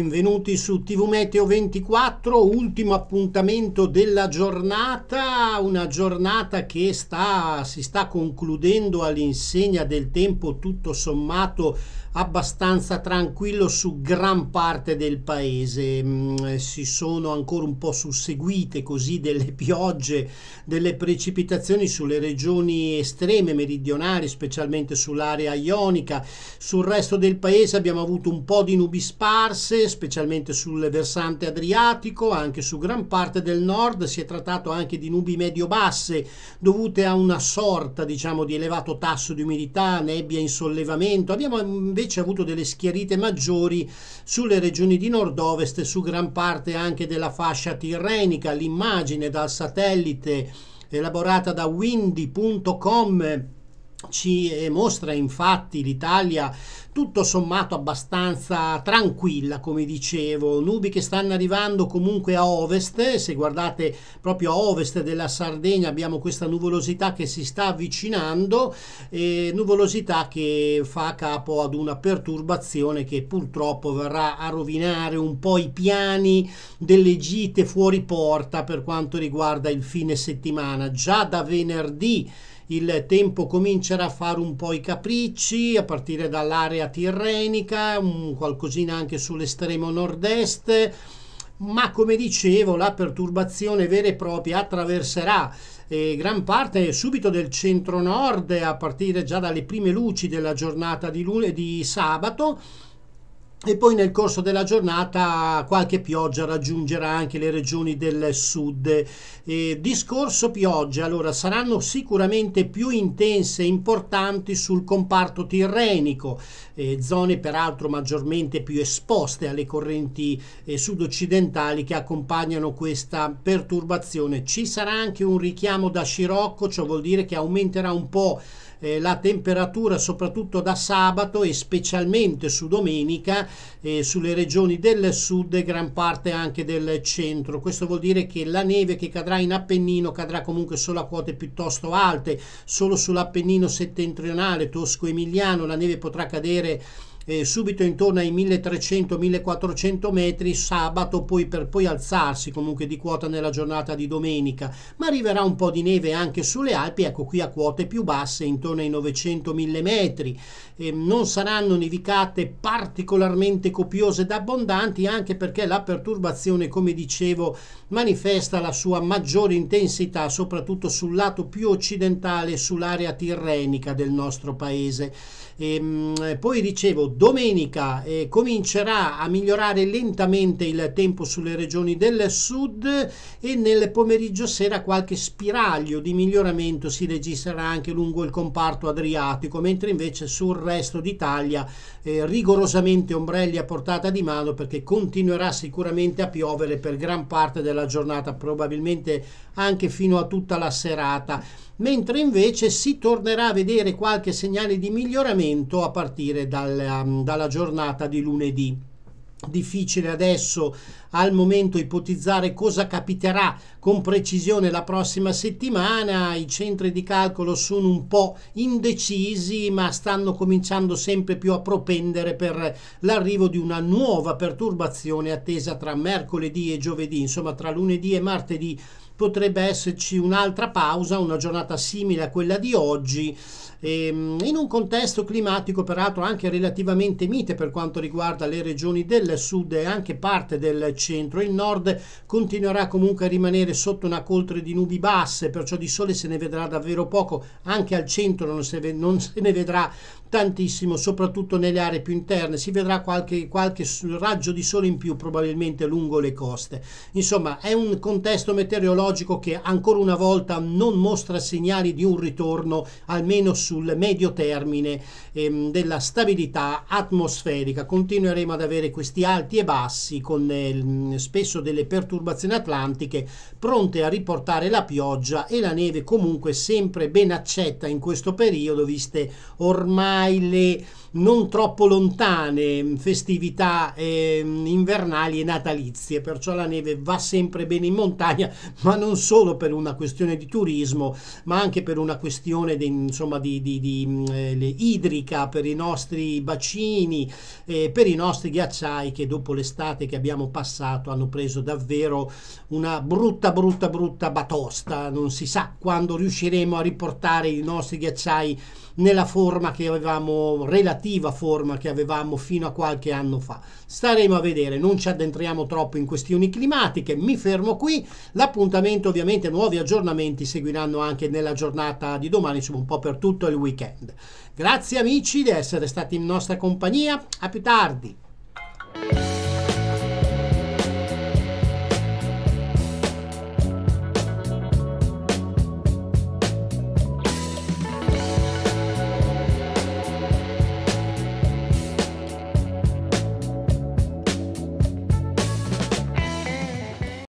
benvenuti su TV Meteo 24, ultimo appuntamento della giornata, una giornata che sta, si sta concludendo all'insegna del tempo tutto sommato abbastanza tranquillo su gran parte del paese. Mm, si sono ancora un po' susseguite così delle piogge, delle precipitazioni sulle regioni estreme meridionali, specialmente sull'area ionica. Sul resto del paese abbiamo avuto un po' di nubi sparse, specialmente sul versante adriatico, anche su gran parte del nord si è trattato anche di nubi medio-basse dovute a una sorta, diciamo, di elevato tasso di umidità, nebbia in sollevamento. Abbiamo mm, invece invece avuto delle schiarite maggiori sulle regioni di nord-ovest e su gran parte anche della fascia tirrenica. L'immagine dal satellite elaborata da windy.com ci eh, mostra infatti l'Italia tutto sommato abbastanza tranquilla, come dicevo, nubi che stanno arrivando comunque a ovest, se guardate proprio a ovest della Sardegna abbiamo questa nuvolosità che si sta avvicinando, e nuvolosità che fa capo ad una perturbazione che purtroppo verrà a rovinare un po' i piani delle gite fuori porta per quanto riguarda il fine settimana, già da venerdì il tempo comincerà a fare un po' i capricci a partire dall'area tirrenica, un qualcosina anche sull'estremo nord-est, ma come dicevo la perturbazione vera e propria attraverserà eh, gran parte subito del centro-nord a partire già dalle prime luci della giornata di, lune, di sabato e poi nel corso della giornata qualche pioggia raggiungerà anche le regioni del sud. Eh, discorso piogge, allora saranno sicuramente più intense e importanti sul comparto tirrenico, eh, zone peraltro maggiormente più esposte alle correnti eh, sud-occidentali che accompagnano questa perturbazione. Ci sarà anche un richiamo da scirocco, ciò vuol dire che aumenterà un po' eh, la temperatura soprattutto da sabato e specialmente su domenica eh, sulle regioni del sud e gran parte anche del centro. Questo vuol dire che la neve che cadrà in Appennino cadrà comunque solo a quote piuttosto alte, solo sull'Appennino settentrionale, Tosco-Emiliano la neve potrà cadere eh, subito intorno ai 1300-1400 metri sabato poi per poi alzarsi comunque di quota nella giornata di domenica ma arriverà un po' di neve anche sulle Alpi ecco qui a quote più basse intorno ai 900-1000 metri eh, non saranno nevicate particolarmente copiose ed abbondanti anche perché la perturbazione come dicevo manifesta la sua maggiore intensità soprattutto sul lato più occidentale sull'area tirrenica del nostro paese e, ehm, poi dicevo domenica eh, comincerà a migliorare lentamente il tempo sulle regioni del sud e nel pomeriggio sera qualche spiraglio di miglioramento si registrerà anche lungo il comparto adriatico, mentre invece sul resto d'Italia eh, rigorosamente ombrelli a portata di mano perché continuerà sicuramente a piovere per gran parte della giornata, probabilmente anche fino a tutta la serata mentre invece si tornerà a vedere qualche segnale di miglioramento a partire dalla dalla, giornata di lunedì difficile adesso al momento ipotizzare cosa capiterà con precisione la prossima settimana, i centri di calcolo sono un po' indecisi ma stanno cominciando sempre più a propendere per l'arrivo di una nuova perturbazione attesa tra mercoledì e giovedì, insomma tra lunedì e martedì potrebbe esserci un'altra pausa, una giornata simile a quella di oggi, ehm, in un contesto climatico peraltro anche relativamente mite per quanto riguarda le regioni del sud e anche parte del centro. Il nord continuerà comunque a rimanere sotto una coltre di nubi basse, perciò di sole se ne vedrà davvero poco, anche al centro non se, non se ne vedrà tantissimo, soprattutto nelle aree più interne. Si vedrà qualche, qualche raggio di sole in più probabilmente lungo le coste. Insomma, è un contesto meteorologico che ancora una volta non mostra segnali di un ritorno, almeno sul medio termine, ehm, della stabilità atmosferica. Continueremo ad avere questi alti e bassi con eh, spesso delle perturbazioni atlantiche pronte a riportare la pioggia e la neve comunque sempre ben accetta in questo periodo, viste ormai mai le non troppo lontane mm, festività eh, invernali e natalizie, perciò la neve va sempre bene in montagna, ma non solo per una questione di turismo, ma anche per una questione di, insomma, di, di, di mm, eh, idrica per i nostri bacini, eh, per i nostri ghiacciai che dopo l'estate che abbiamo passato hanno preso davvero una brutta, brutta, brutta batosta, non si sa quando riusciremo a riportare i nostri ghiacciai nella forma che avevamo avevamo, relativa forma che avevamo fino a qualche anno fa. Staremo a vedere, non ci addentriamo troppo in questioni climatiche, mi fermo qui, l'appuntamento ovviamente, nuovi aggiornamenti seguiranno anche nella giornata di domani, insomma un po' per tutto il weekend. Grazie amici di essere stati in nostra compagnia, a più tardi!